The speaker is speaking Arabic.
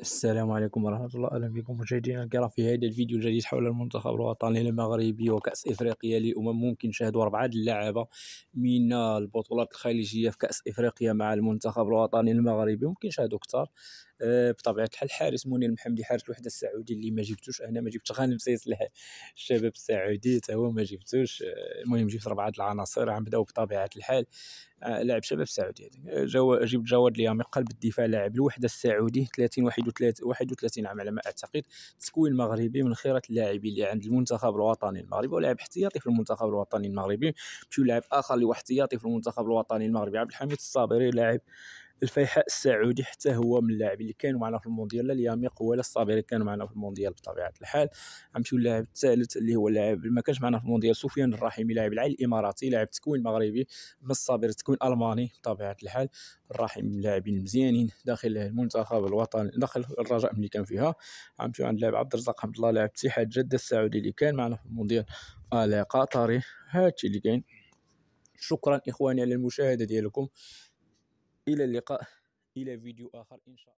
السلام عليكم ورحمة الله أهلا بكم مشاهدينا الكرام في هذا الفيديو الجديد حول المنتخب الوطني المغربي وكأس إفريقيا للأمم ممكن نشاهدوا أربعة اللاعبة من البطولات الخليجية في كأس إفريقيا مع المنتخب الوطني المغربي ممكن نشاهدوا أكثر آه، بطبيعه الحال حارس منير المحمدي حارس الوحده السعودي اللي ما جبتوش انا ما جبت غانم سيسلح الشباب السعودي تا هو ما جبتوش آه، المهم جبت اربعه العناصر غنبداو بطبيعه الحال لاعب شباب سعودي جو جيب جواد ليامي قلب الدفاع لاعب الوحده السعودي 30 31 31 عام على ما اعتقد تكوين مغربي من خيره اللاعبين اللي عند المنتخب الوطني المغربي ولاعب احتياطي في المنتخب الوطني المغربي مشي لاعب اخر اللي هو احتياطي في المنتخب الوطني المغربي عبد الحميد الصابري لاعب الفيحاء السعودي حتى هو من اللاعبين اللي كانوا معنا في المونديال لا اليميق ولا الصابري كانوا معنا في المونديال بطبيعه الحال غنمشيو للاعب الثالث اللي هو اللاعب اللي ما كانش معنا في المونديال سفيان الرحيمي لاعب العيل الاماراتي لاعب تكوين مغربي من الصابر تكوين الماني بطبيعه الحال الرحيم من اللاعبين المزيانين داخل المنتخب الوطني داخل الرجاء ملي كان فيها غنمشيو عند اللاعب عبد الرزاق حمد الله لاعب اتحاد جده السعودي اللي كان معنا في المونديال قطري هادشي اللي كاين شكرا اخواني على المشاهده ديالكم إلى اللقاء إلى فيديو آخر إن شاء الله